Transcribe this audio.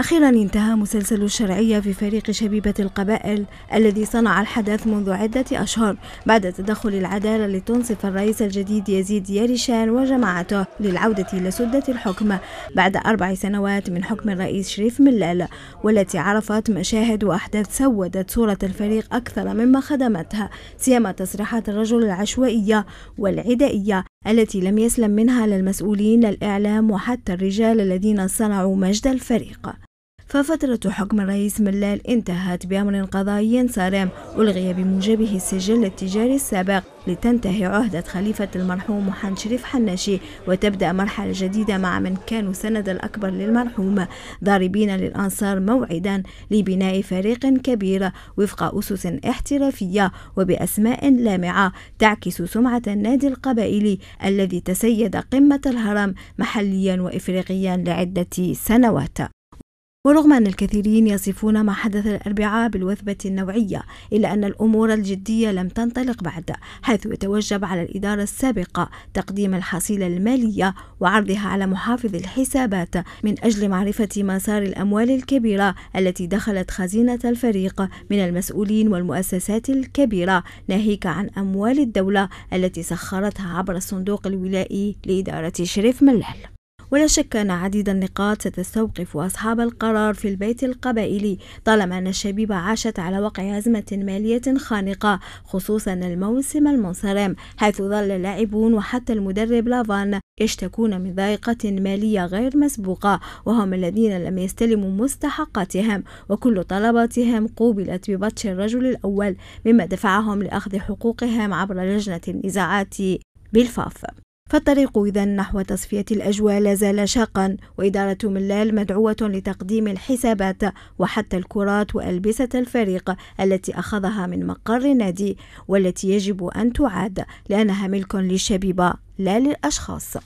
أخيرا انتهى مسلسل الشرعية في فريق شبيبة القبائل الذي صنع الحدث منذ عدة أشهر بعد تدخل العدالة لتنصف الرئيس الجديد يزيد ياريشان وجماعته للعودة إلى سدة الحكم بعد أربع سنوات من حكم الرئيس شريف ملال والتي عرفت مشاهد وأحداث سودت صورة الفريق أكثر مما خدمتها سيما تصريحات الرجل العشوائية والعدائية التي لم يسلم منها للمسؤولين المسؤولين الإعلام وحتى الرجال الذين صنعوا مجد الفريق ففترة حكم الرئيس ملال انتهت بأمر قضائي صارم ألغي بموجبه السجل التجاري السابق لتنتهي عهدة خليفة المرحوم محمد شريف حناشي وتبدأ مرحلة جديدة مع من كانوا سند الأكبر للمرحوم ضاربين للأنصار موعدا لبناء فريق كبير وفق أسس احترافية وبأسماء لامعة تعكس سمعة النادي القبائلي الذي تسيد قمة الهرم محليا وإفريقيا لعدة سنوات ورغم أن الكثيرين يصفون ما حدث الأربعاء بالوثبة النوعية إلا أن الأمور الجدية لم تنطلق بعد حيث يتوجب على الإدارة السابقة تقديم الحصيلة المالية وعرضها على محافظ الحسابات من أجل معرفة مسار الأموال الكبيرة التي دخلت خزينة الفريق من المسؤولين والمؤسسات الكبيرة ناهيك عن أموال الدولة التي سخرتها عبر الصندوق الولائي لإدارة شريف ملال ولا شك أن عديد النقاط ستستوقف أصحاب القرار في البيت القبائلي طالما أن الشبيبة عاشت على وقع أزمة مالية خانقة خصوصا الموسم المنصرم حيث ظل اللاعبون وحتى المدرب لافان يشتكون من ضائقة مالية غير مسبوقة وهم الذين لم يستلموا مستحقاتهم وكل طلباتهم قوبلت ببطش الرجل الأول مما دفعهم لأخذ حقوقهم عبر لجنة النزاعات بالفاف فالطريق إذا نحو تصفية الأجواء لا زال شاقا وإدارة ملال مدعوة لتقديم الحسابات وحتى الكرات وألبسة الفريق التي أخذها من مقر النادي والتي يجب أن تعاد لأنها ملك للشبيبة لا للأشخاص